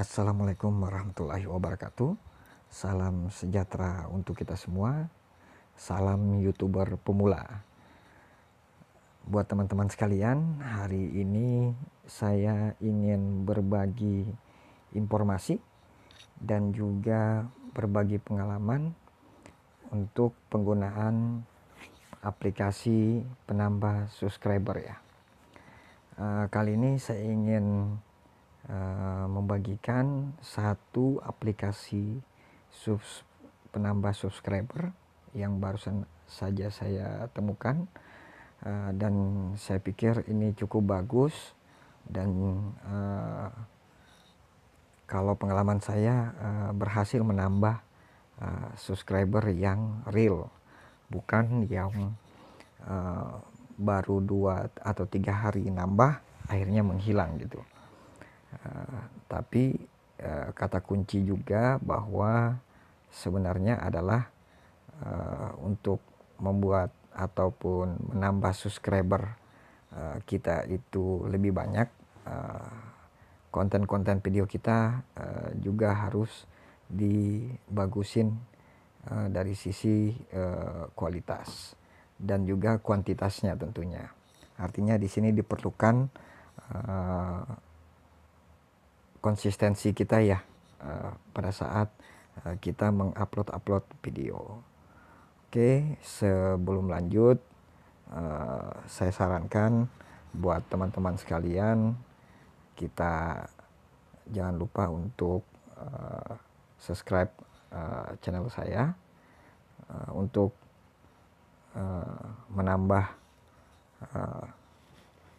Assalamualaikum warahmatullahi wabarakatuh. Salam sejahtera untuk kita semua. Salam YouTuber pemula. Buat teman-teman sekalian, hari ini saya ingin berbagi informasi dan juga berbagi pengalaman untuk penggunaan aplikasi penambah subscriber ya. Eh, kali ini saya ingin Eh, membagikan satu aplikasi subs penambah subscriber yang barusan saja saya temukan uh, dan saya pikir ini cukup bagus dan uh, kalau pengalaman saya uh, berhasil menambah uh, subscriber yang real bukan yang uh, baru dua atau tiga hari nambah akhirnya menghilang gitu Eh, tapi eh, kata kunci juga bahwa sebenarnya adalah eh, untuk membuat ataupun menambah subscriber kita itu lebih banyak konten-konten video kita juga harus dibagusin dari sisi kualitas dan juga kuantitasnya tentunya artinya di sini diperlukan konsistensi kita ya uh, pada saat uh, kita mengupload-upload video. Oke, sebelum lanjut uh, saya sarankan buat teman-teman sekalian kita jangan lupa untuk uh, subscribe uh, channel saya uh, untuk uh, menambah uh,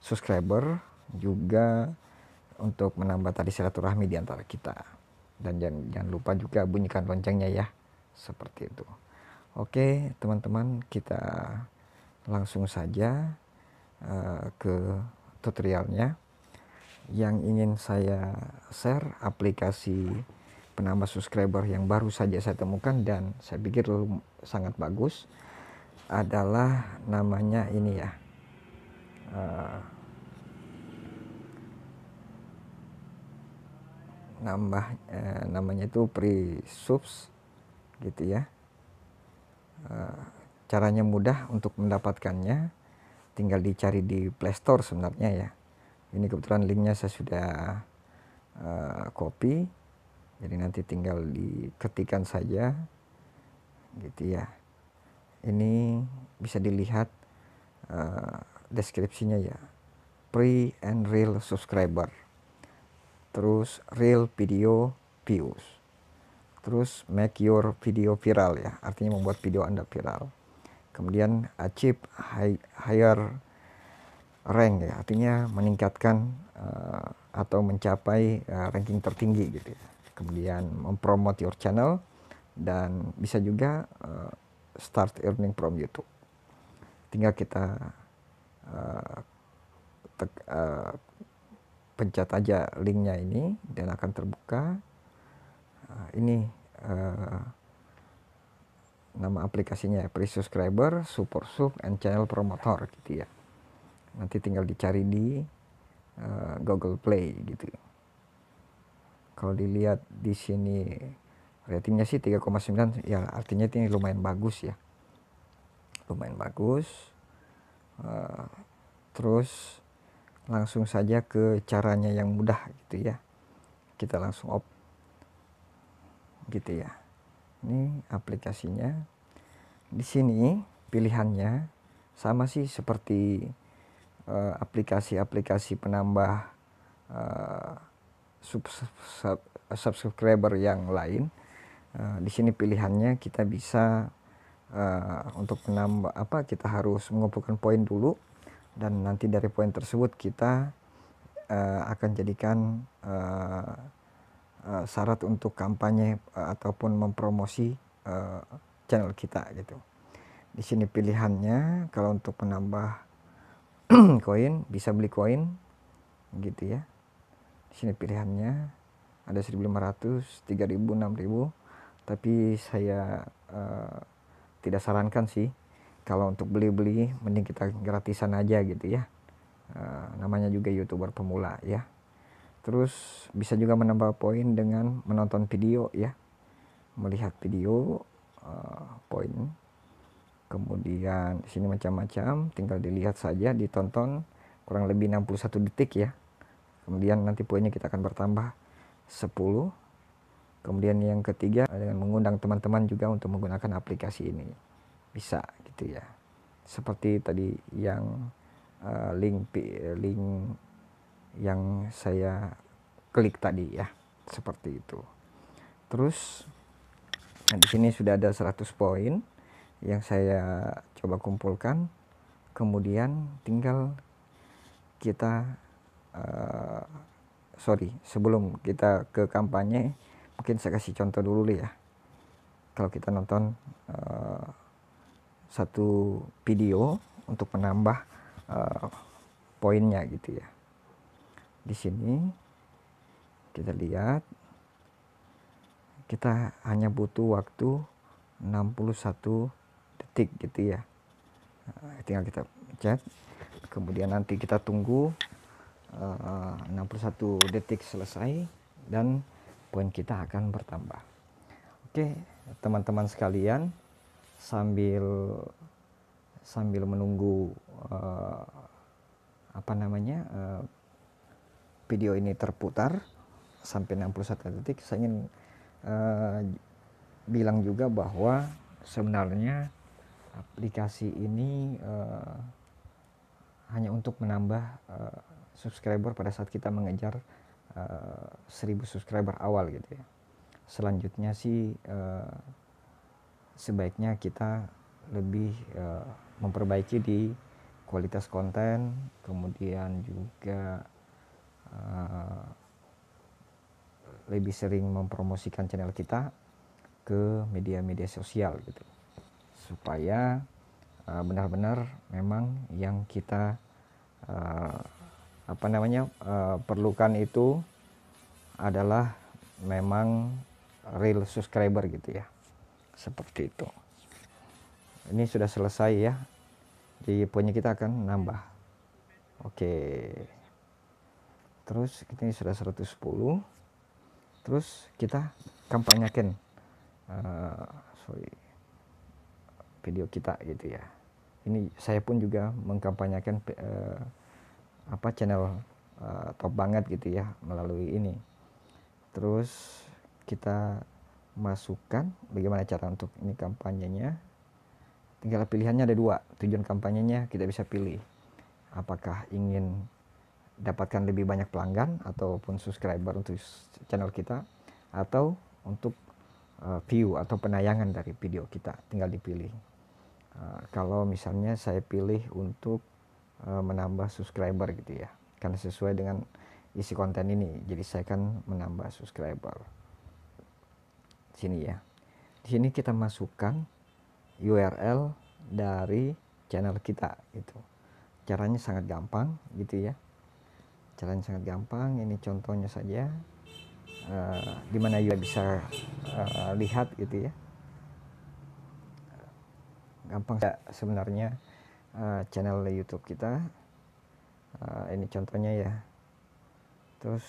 subscriber juga untuk menambah tadi silaturahmi di antara kita. Dan jangan, jangan lupa juga bunyikan loncengnya ya. Seperti itu. Oke, teman-teman, kita langsung saja uh, ke tutorialnya. Yang ingin saya share aplikasi penambah subscriber yang baru saja saya temukan dan saya pikir sangat bagus adalah namanya ini ya. Uh, nambah eh, namanya itu pre-subs gitu ya e, caranya mudah untuk mendapatkannya tinggal dicari di playstore sebenarnya ya ini kebetulan linknya saya sudah e, copy jadi nanti tinggal diketikan saja gitu ya ini bisa dilihat e, deskripsinya ya pre and real subscriber terus real video views terus make your video viral ya artinya membuat video anda viral kemudian achieve high, higher rank ya artinya meningkatkan uh, atau mencapai uh, ranking tertinggi gitu ya kemudian mempromote your channel dan bisa juga uh, start earning from YouTube tinggal kita uh, tek, uh, pencet aja linknya ini dan akan terbuka ah, ini uh, nama aplikasinya ya, pre subscriber support sub and channel promotor gitu ya nanti tinggal dicari di uh, Google Play gitu kalau dilihat di sini ratingnya sih 3,9 ya artinya ini lumayan bagus ya lumayan bagus uh, terus langsung saja ke caranya yang mudah gitu ya kita langsung op gitu ya ini aplikasinya di sini pilihannya sama sih seperti eh, aplikasi-aplikasi uh, penambah uh, sub sub subscriber yang lain uh, di sini pilihannya kita bisa uh, untuk menambah apa kita harus mengumpulkan poin dulu dan nanti dari poin tersebut kita uh, akan jadikan uh, uh, syarat untuk kampanye uh, ataupun mempromosi uh, channel kita gitu. Di sini pilihannya kalau untuk menambah koin bisa beli koin gitu ya. Di sini pilihannya ada 1500, 3000, 6000 tapi saya uh, tidak sarankan sih kalau untuk beli-beli mending kita gratisan aja gitu ya e, namanya juga youtuber pemula ya terus bisa juga menambah poin dengan menonton video ya melihat video e, poin kemudian sini macam-macam tinggal dilihat saja ditonton kurang lebih 61 detik ya kemudian nanti poinnya kita akan bertambah 10 kemudian yang ketiga dengan mengundang teman-teman juga untuk menggunakan aplikasi ini bisa gitu ya seperti tadi yang uh, link link yang saya klik tadi ya seperti itu terus nah di sini sudah ada 100 poin yang saya coba kumpulkan kemudian tinggal kita uh, sorry sebelum kita ke kampanye mungkin saya kasih contoh dulu ya kalau kita nonton uh, satu video untuk menambah uh, poinnya gitu ya di sini kita lihat kita hanya butuh waktu 61 detik gitu ya nah, tinggal kita chat kemudian nanti kita tunggu eh, uh, 61 detik selesai dan poin kita akan bertambah oke teman-teman sekalian sambil sambil menunggu uh, apa namanya uh, video ini terputar sampai 61 detik saya ingin uh, bilang juga bahwa sebenarnya aplikasi ini uh, hanya untuk menambah uh, subscriber pada saat kita mengejar uh, 1000 subscriber awal gitu ya selanjutnya sih uh, sebaiknya kita lebih uh, memperbaiki di kualitas konten, kemudian juga uh, lebih sering mempromosikan channel kita ke media-media sosial gitu, supaya eh, benar-benar memang yang kita uh, apa namanya uh, perlukan itu adalah memang real subscriber gitu ya seperti itu ini sudah selesai ya jadi poinnya kita akan nambah oke okay. terus ini sudah 110 terus kita kampanyakan uh, sorry video kita gitu ya ini saya pun juga mengkampanyakan uh, apa channel uh, top banget gitu ya melalui ini terus kita masukan bagaimana cara untuk ini kampanyenya tinggal pilihannya ada dua tujuan kampanyenya kita bisa pilih apakah ingin dapatkan lebih banyak pelanggan ataupun subscriber untuk channel kita atau untuk uh, view atau penayangan dari video kita tinggal dipilih uh, kalau misalnya saya pilih untuk uh, menambah subscriber gitu ya karena sesuai dengan isi konten ini jadi saya akan menambah subscriber sini ya di sini kita masukkan URL dari channel kita itu caranya sangat gampang gitu ya caranya sangat gampang ini contohnya saja uh, eh, dimana juga bisa uh, lihat gitu ya gampang ya sebenarnya uh, channel YouTube kita uh, ini contohnya ya terus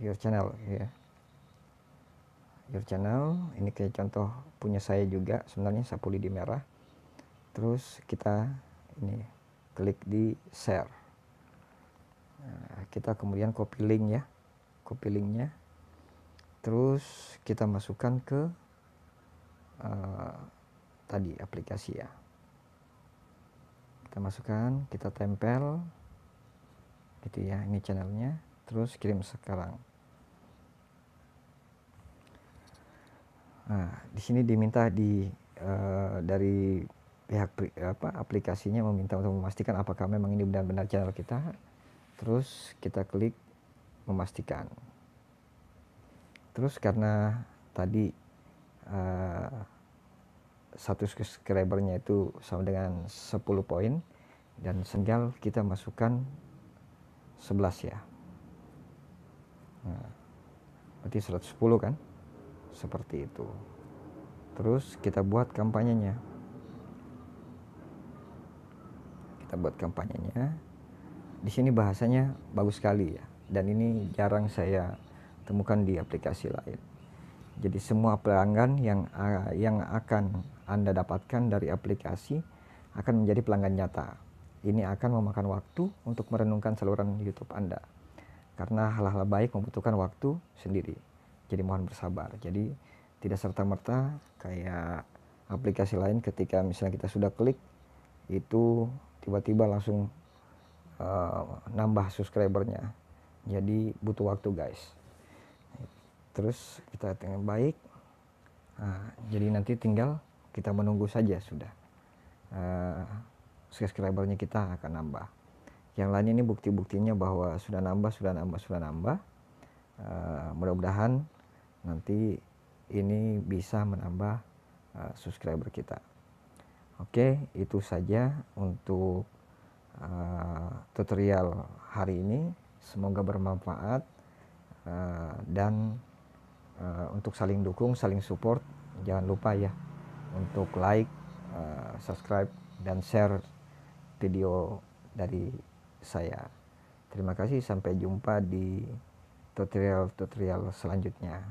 your channel ya your channel ini kayak contoh punya saya juga sebenarnya sapu lidi merah terus kita ini klik di share nah, kita kemudian copy link ya copy linknya terus kita masukkan ke uh, tadi aplikasi ya kita masukkan kita tempel gitu ya ini channelnya terus kirim sekarang Nah, di sini diminta di uh, dari pihak apa aplikasinya meminta untuk memastikan apakah memang ini benar-benar channel kita. Terus kita klik memastikan. Terus karena tadi uh, satu subscribernya itu sama dengan 10 poin dan senggal kita masukkan 11 ya. Nah, berarti 110 kan? seperti itu. Terus kita buat kampanyenya. Kita buat kampanyenya. Di sini bahasanya bagus sekali ya. Dan ini jarang saya temukan di aplikasi lain. Jadi semua pelanggan yang yang akan Anda dapatkan dari aplikasi akan menjadi pelanggan nyata. Ini akan memakan waktu untuk merenungkan saluran YouTube Anda. Karena hal-hal baik membutuhkan waktu sendiri. Jadi mohon bersabar. Jadi tidak serta-merta kayak aplikasi lain ketika misalnya kita sudah klik itu tiba-tiba langsung uh, nambah subscribernya. Jadi butuh waktu guys. Terus kita dengan baik. Nah, jadi nanti tinggal kita menunggu saja sudah. Uh, subscribernya kita akan nambah. Yang lain ini bukti-buktinya bahwa sudah nambah, sudah nambah, sudah nambah. Uh, mudah-mudahan nanti ini bisa menambah uh, subscriber kita. Oke, itu saja untuk uh, tutorial hari ini. Semoga bermanfaat uh, dan uh, untuk saling dukung, saling support. Jangan lupa ya untuk like, uh, subscribe, dan share video dari saya. Terima kasih, sampai jumpa di tutorial-tutorial selanjutnya.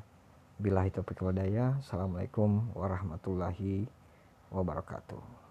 Bila itu daya. Assalamualaikum warahmatullahi wabarakatuh.